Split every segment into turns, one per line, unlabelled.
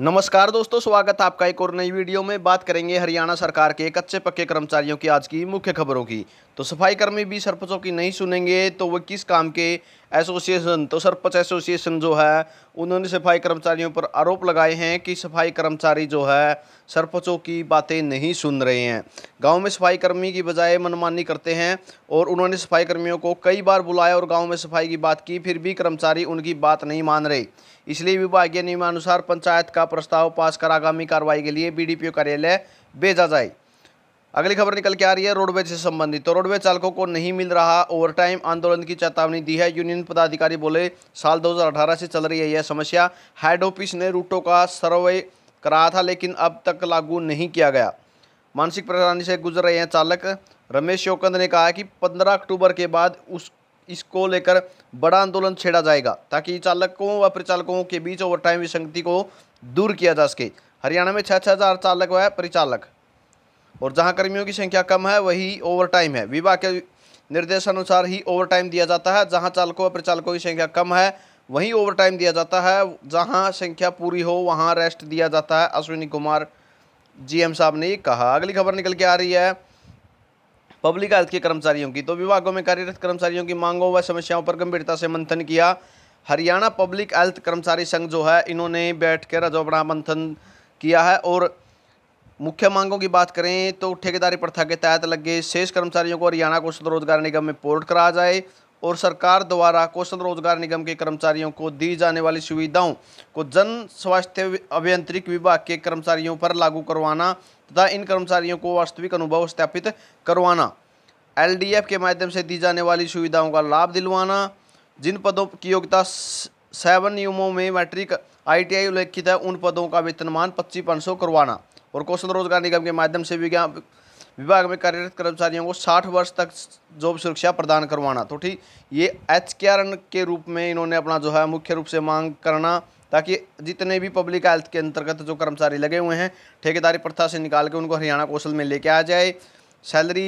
नमस्कार दोस्तों स्वागत है आपका एक और नई वीडियो में बात करेंगे हरियाणा सरकार के कच्चे पक्के कर्मचारियों की आज की मुख्य खबरों की तो सफाई कर्मी भी सरपंचों की नहीं सुनेंगे तो वह किस काम के एसोसिएशन तो सरपंच एसोसिएशन जो है उन्होंने सफाई कर्मचारियों पर आरोप लगाए हैं कि सफाई कर्मचारी जो है सरपंचों की बातें नहीं सुन रहे हैं गाँव में सफाई कर्मी की बजाय मनमानी करते हैं और उन्होंने सफाई कर्मियों को कई बार बुलाया और गाँव में सफाई की बात की फिर भी कर्मचारी उनकी बात नहीं मान रहे इसलिए विभागीय नियमानुसार पंचायत का का प्रस्ताव पास कर आगामी कार्रवाई के लिए बीडीपीओ कार्यालय भेजा जाए अगली खबर निकल के आ रही है रोडवेज से संबंधित तो रोडवेज चालकों को नहीं मिल रहा ओवरटाइम आंदोलन की चेतावनी दी है यूनियन पदाधिकारी बोले साल 2018 से चल रही है यह समस्या हेड ऑफिस ने रूटों का सर्वे कराया था लेकिन अब तक लागू नहीं किया गया मानसिक परेशानी से गुजर रहे हैं चालक रमेश चौकंद ने कहा कि पंद्रह अक्टूबर के बाद उस इसको लेकर बड़ा आंदोलन छेड़ा जाएगा ताकि चालकों व परिचालकों के बीच ओवर टाइम विसंगति को दूर किया जा सके हरियाणा में छः छः हज़ार चालक व परिचालक और जहां कर्मियों की संख्या कम है वही ओवर टाइम है विभाग के निर्देशानुसार ही ओवर टाइम दिया जाता है जहाँ चालकों व परिचालकों की संख्या कम है वहीं ओवर टाइम दिया जाता है जहाँ संख्या पूरी हो वहाँ रेस्ट दिया जाता है अश्विनी कुमार जीएम साहब ने कहा अगली खबर निकल के आ रही है पब्लिक हेल्थ के कर्मचारियों की तो विभागों में कार्यरत कर्मचारियों की मांगों व समस्याओं पर गंभीरता से मंथन किया हरियाणा पब्लिक हेल्थ कर्मचारी संघ जो है इन्होंने बैठ कर रजोबरा मंथन किया है और मुख्य मांगों की बात करें तो ठेकेदारी प्रथा के तहत लगे शेष कर्मचारियों को हरियाणा कौशल रोजगार निगम में पोर्ट कराया जाए और सरकार द्वारा कौशल रोजगार निगम के कर्मचारियों को दी जाने वाली सुविधाओं को जन स्वास्थ्य अभियंत्रिक विभाग के कर्मचारियों पर लागू करवाना तथा इन कर्मचारियों को वास्तविक अनुभव स्थापित करवाना एलडीएफ के माध्यम से दी जाने वाली सुविधाओं का लाभ दिलवाना जिन पदों की योग्यता सेवन नियमों में मैट्रिक आईटीआई उल्लेखित है उन पदों का वेतनमान पच्चीस पाँच सौ करवाना और कौशल रोजगार निगम के माध्यम से विज्ञान विभाग में कार्यरत कर्मचारियों को 60 वर्ष तक जॉब सुरक्षा प्रदान करवाना तो ठीक ये एच के रूप में इन्होंने अपना जो है मुख्य रूप से मांग करना ताकि जितने भी पब्लिक हेल्थ के अंतर्गत जो कर्मचारी लगे हुए हैं ठेकेदारी प्रथा से निकाल के उनको हरियाणा कौशल में लेके आ जाए सैलरी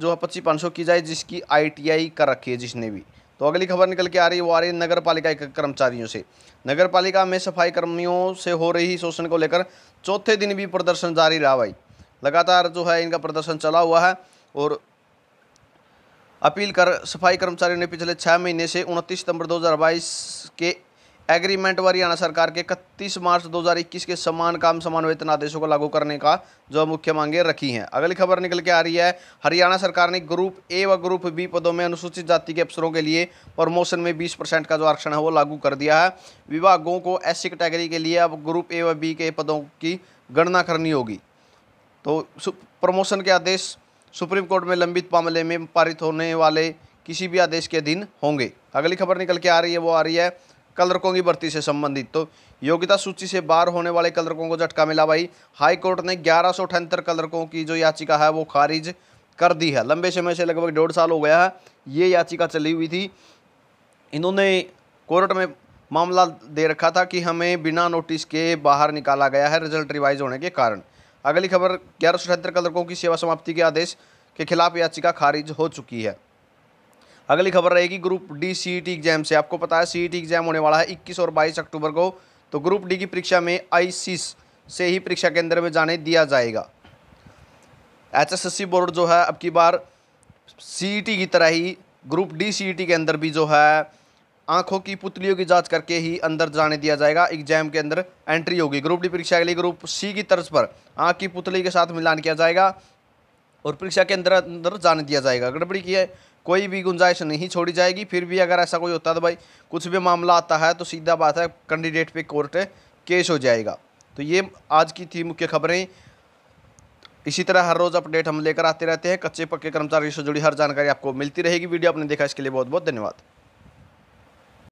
जो है पच्चीस पाँच सौ की जाए जिसकी आईटीआई कर रखी है जिसने भी तो अगली खबर निकल के आ रही है वो आ रही है नगर पालिका के कर्मचारियों से नगर पालिका में सफाई कर्मियों से हो रही शोषण को लेकर चौथे दिन भी प्रदर्शन जारी रहा भाई लगातार जो है इनका प्रदर्शन चला हुआ है और अपील कर सफाई कर्मचारियों ने पिछले छः महीने से उनतीस सितंबर 2022 के एग्रीमेंट व हरियाणा सरकार के इकतीस मार्च 2021 के समान काम समान वेतन आदेशों को लागू करने का जो मुख्य मांगे रखी हैं अगली खबर निकल के आ रही है हरियाणा सरकार ने ग्रुप ए व ग्रुप बी पदों में अनुसूचित जाति के अफसरों के लिए प्रमोशन में 20 परसेंट का जो आरक्षण है वो लागू कर दिया है विभागों को ऐसी कैटेगरी के लिए अब ग्रुप ए व बी के पदों की गणना करनी होगी तो प्रमोशन के आदेश सुप्रीम कोर्ट में लंबित मामले में पारित होने वाले किसी भी आदेश के अधीन होंगे अगली खबर निकल के आ रही है वो आ रही है कलरकों की भर्ती से संबंधित तो योग्यता सूची से बाहर होने वाले कलरकों को झटका मिला भाई हाई कोर्ट ने ग्यारह सौ कलरकों की जो याचिका है वो खारिज कर दी है लंबे समय से लगभग डेढ़ साल हो गया है ये याचिका चली हुई थी इन्होंने कोर्ट में मामला दे रखा था कि हमें बिना नोटिस के बाहर निकाला गया है रिजल्ट रिवाइज होने के कारण अगली खबर ग्यारह सौ कलरकों की सेवा समाप्ति के आदेश के खिलाफ याचिका खारिज हो चुकी है अगली खबर रहेगी group D C exam e से आपको पता है सी एग्जाम e होने वाला है इक्कीस और बाईस अक्टूबर को तो ग्रुप डी की परीक्षा में आई से ही परीक्षा केंद्र में जाने दिया जाएगा एचएसएससी बोर्ड जो है अब की बार सी e की तरह ही ग्रुप डी सी के अंदर भी जो है आंखों की पुतलियों की जांच करके ही अंदर जाने दिया जाएगा एग्जाम के अंदर एंट्री होगी ग्रुप डी परीक्षा के लिए ग्रुप सी की तर्ज पर आंख की पुतली के साथ मिलान किया जाएगा और परीक्षा के अंदर अंदर जाने दिया जाएगा गड़बड़ी की है कोई भी गुंजाइश नहीं छोड़ी जाएगी फिर भी अगर ऐसा कोई होता है तो भाई कुछ भी मामला आता है तो सीधा बात है कैंडिडेट पे कोर्ट केस हो जाएगा तो ये आज की थी मुख्य खबरें इसी तरह हर रोज़ अपडेट हम लेकर आते रहते हैं कच्चे पक्के कर्मचारियों से जुड़ी हर जानकारी आपको मिलती रहेगी वीडियो आपने देखा इसके लिए बहुत बहुत धन्यवाद